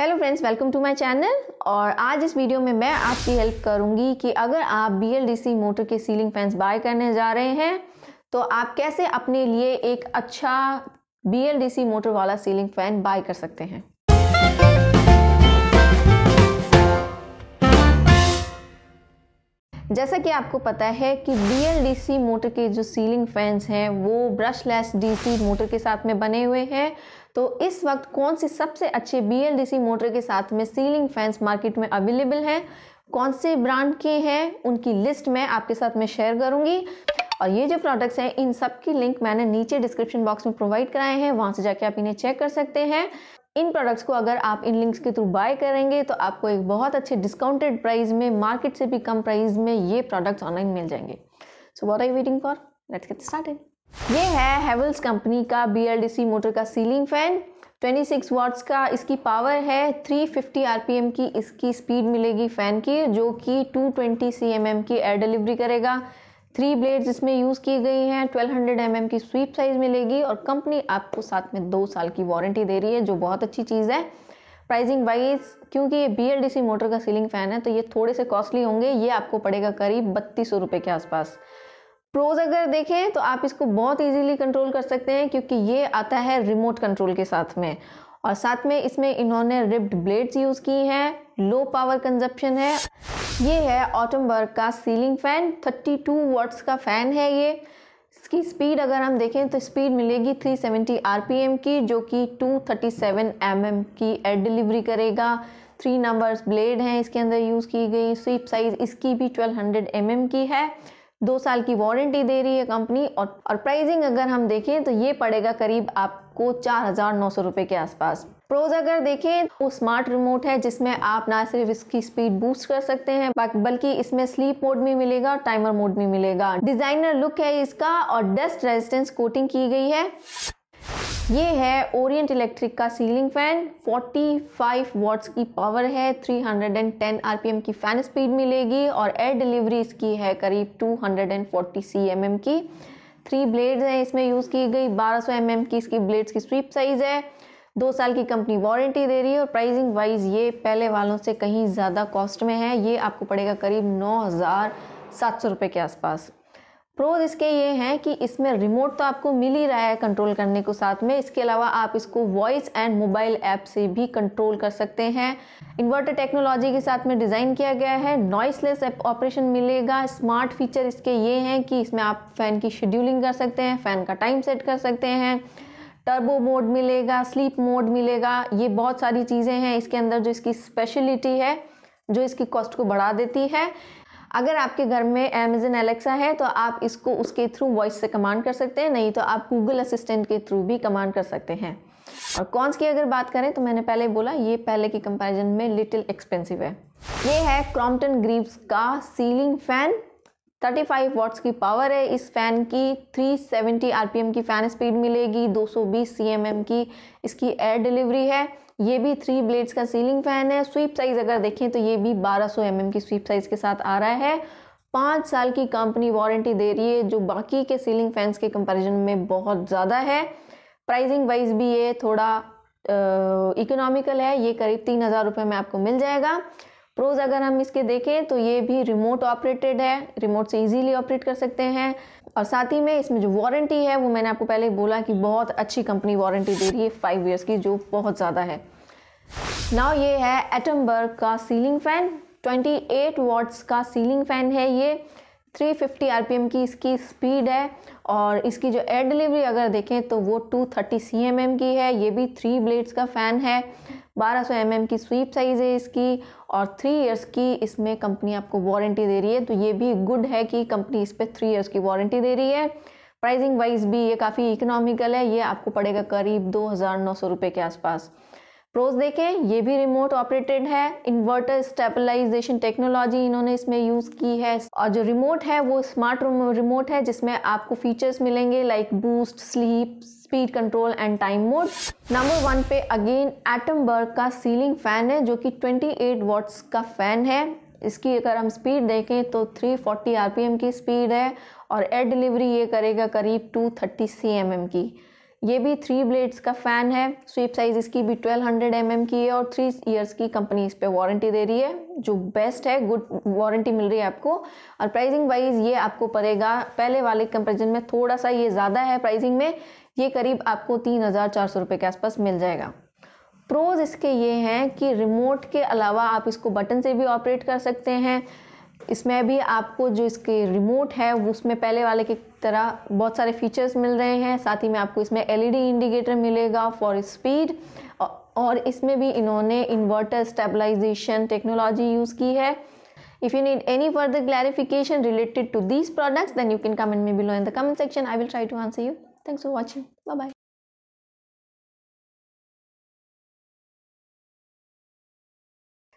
Hello friends welcome to my channel और आज इस वीडियो में मैं आपकी हेल्प करूंगी कि अगर आप बी मोटर के सीलिंग फैंस बाय करने जा रहे हैं तो आप कैसे अपने लिए एक अच्छा बी मोटर वाला सीलिंग फैन बाय कर सकते हैं जैसा कि आपको पता है कि बीएलडीसी मोटर के जो सीलिंग फैंस हैं वो ब्रशलेस डीसी मोटर के साथ में बने हुए हैं तो इस वक्त कौन सी सबसे अच्छी बी मोटर के साथ में सीलिंग फैंस मार्केट में अवेलेबल हैं कौन से ब्रांड के हैं उनकी लिस्ट मैं आपके साथ में शेयर करूंगी और ये जो प्रोडक्ट्स हैं इन सब की लिंक मैंने नीचे डिस्क्रिप्शन बॉक्स में प्रोवाइड कराए हैं वहाँ से जाके आप इन्हें चेक कर सकते हैं इन प्रोडक्ट्स को अगर आप इन लिंक्स के थ्रू बाय करेंगे तो आपको एक बहुत अच्छे डिस्काउंटेड प्राइस में मार्केट से भी कम प्राइस में ये प्रोडक्ट्स ऑनलाइन मिल जाएंगे so what I waiting for let's get started ये है हेवल्स कंपनी का बी मोटर का सीलिंग फैन 26 वाट्स का इसकी पावर है 350 आरपीएम की इसकी स्पीड मिलेगी फ़ैन की जो कि 220 सीएमएम की एयर डिलीवरी करेगा थ्री ब्लेड्स इसमें यूज़ की गई हैं 1200 mm की स्वीप साइज़ मिलेगी और कंपनी आपको साथ में दो साल की वारंटी दे रही है जो बहुत अच्छी चीज़ है प्राइसिंग वाइज क्योंकि ये बी मोटर का सीलिंग फ़ैन है तो ये थोड़े से कॉस्टली होंगे ये आपको पड़ेगा करीब बत्तीस सौ के आसपास प्रोज अगर देखें तो आप इसको बहुत इजीली कंट्रोल कर सकते हैं क्योंकि ये आता है रिमोट कंट्रोल के साथ में और साथ में इसमें इन्होंने रिप्ड ब्लेड्स यूज़ की हैं लो पावर कंजप्शन है ये है ऑटम वर्क का सीलिंग फ़ैन 32 वॉट्स का फ़ैन है ये इसकी स्पीड अगर हम देखें तो स्पीड मिलेगी 370 सेवेंटी की जो कि 237 mm की एड डिलीवरी करेगा थ्री नंबर्स ब्लेड हैं इसके अंदर यूज़ की गई स्वीप साइज़ इसकी भी 1200 mm की है दो साल की वारंटी दे रही है कंपनी और और प्राइसिंग अगर हम देखें तो ये पड़ेगा करीब आपको चार हज़ार नौ सौ रुपए के आसपास प्रोज अगर देखें तो स्मार्ट रिमोट है जिसमें आप ना सिर्फ इसकी स्पीड बूस्ट कर सकते हैं बल्कि इसमें स्लीप मोड भी मिलेगा और टाइमर मोड भी मिलेगा डिजाइनर लुक है इसका और डस्ट रेजिस्टेंस कोटिंग की गई है ये है ओरिएंट इलेक्ट्रिक का सीलिंग फैन 45 वॉट्स की पावर है 310 आरपीएम की फैन स्पीड मिलेगी और एयर डिलीवरी इसकी है करीब 240 सीएमएम की थ्री ब्लेड्स हैं इसमें यूज़ की गई 1200 mm की इसकी ब्लेड्स की स्वीप साइज़ है दो साल की कंपनी वारंटी दे रही है और प्राइसिंग वाइज ये पहले वालों से कहीं ज़्यादा कॉस्ट में है ये आपको पड़ेगा करीब नौ हज़ार सात सौ रुपये के आसपास प्रोज इसके ये हैं कि इसमें रिमोट तो आपको मिल ही रहा है कंट्रोल करने को साथ में इसके अलावा आप इसको वॉइस एंड मोबाइल ऐप से भी कंट्रोल कर सकते हैं इन्वर्टर टेक्नोलॉजी के साथ में डिज़ाइन किया गया है नॉइसलेस ऑपरेशन मिलेगा स्मार्ट फीचर इसके ये हैं कि इसमें आप फ़ैन की शेड्यूलिंग कर सकते हैं फ़ैन का टाइम सेट कर सकते हैं टर्बो मोड मिलेगा स्लीप मोड मिलेगा ये बहुत सारी चीज़ें हैं इसके अंदर जो इसकी स्पेशलिटी है जो इसकी कॉस्ट को बढ़ा देती है अगर आपके घर में अमेजन एलेक्सा है तो आप इसको उसके थ्रू वॉइस से कमांड कर सकते हैं नहीं तो आप गूगल असिस्टेंट के थ्रू भी कमांड कर सकते हैं और कॉन्स की अगर बात करें तो मैंने पहले बोला ये पहले के कंपैरिजन में लिटिल एक्सपेंसिव है ये है क्रॉम्पटन ग्रीव्स का ceiling fan thirty five watts की पावर है इस फ़ैन की थ्री पी एम की फ़ैन स्पीड मिलेगी दो सौ बीस सी एम एम की इसकी एयर डिलीवरी है ये भी थ्री ब्लेड्स का सीलिंग फ़ैन है स्वीप साइज़ अगर देखें तो ये भी बारह सौ एम एम की स्वीप साइज़ के साथ आ रहा है पाँच साल की कंपनी वारंटी दे रही है जो बाकी के सीलिंग फैंस के कंपैरिजन में बहुत ज़्यादा है प्राइसिंग वाइज भी ये थोड़ा इकोनॉमिकल है ये करीब तीन हज़ार रुपये में आपको मिल जाएगा प्रोज अगर हम इसके देखें तो ये भी रिमोट ऑपरेटेड है रिमोट से इजीली ऑपरेट कर सकते हैं और साथ ही में इसमें जो वारंटी है वो मैंने आपको पहले बोला कि बहुत अच्छी कंपनी वारंटी दे रही है फाइव ईयर्स की जो बहुत ज़्यादा है नाव ये है एटमबर्ग का सीलिंग फ़ैन 28 वॉट्स का सीलिंग फ़ैन है ये 350 आरपीएम की इसकी स्पीड है और इसकी जो एयर डिलीवरी अगर देखें तो वो 230 एम की है ये भी थ्री ब्लेड्स का फ़ैन है 1200 mm की स्वीप साइज़ है इसकी और थ्री इयर्स की इसमें कंपनी आपको वारंटी दे रही है तो ये भी गुड है कि कंपनी इस पर थ्री ईयर्स की वारंटी दे रही है प्राइसिंग वाइज भी ये काफ़ी इकोनॉमिकल है ये आपको पड़ेगा करीब दो हज़ार नौ सौ रुपये के आसपास प्रोज देखें ये भी रिमोट ऑपरेटेड है इन्वर्टर स्टेबलाइजेशन टेक्नोलॉजी इन्होंने इसमें यूज़ की है और जो रिमोट है वो स्मार्ट रिमोट है जिसमें आपको फीचर्स मिलेंगे like boost sleep speed control and time mode number one पे अगेन एटम बर्ग का सीलिंग फैन है जो कि 28 एट का फैन है इसकी अगर हम स्पीड देखें तो 340 फोर्टी की स्पीड है और एयर डिलीवरी ये करेगा करीब 230 थर्टी की ये भी थ्री ब्लेड्स का फ़ैन है स्वीप साइज़ इसकी भी 1200 हंड्रेड mm की है और थ्री ईयर्स की कंपनी इस पर वारंटी दे रही है जो बेस्ट है गुड वारंटी मिल रही है आपको और प्राइसिंग वाइज ये आपको पड़ेगा पहले वाले कंपेरिजन में थोड़ा सा ये ज़्यादा है प्राइसिंग में ये करीब आपको तीन हज़ार चार सौ रुपये के आसपास मिल जाएगा प्रोज इसके ये हैं कि रिमोट के अलावा आप इसको बटन से भी ऑपरेट कर सकते हैं इसमें भी आपको जो इसके रिमोट है उसमें पहले वाले की तरह बहुत सारे फीचर्स मिल रहे हैं साथ ही में आपको इसमें एलईडी इंडिकेटर मिलेगा फॉर स्पीड और इसमें भी इन्होंने इन्वर्टर स्टेबलाइजेशन टेक्नोलॉजी यूज़ की है If you need any further clarification related to these products, then you can comment me below in the comment section. I will try to answer you. Thanks for watching. Bye bye.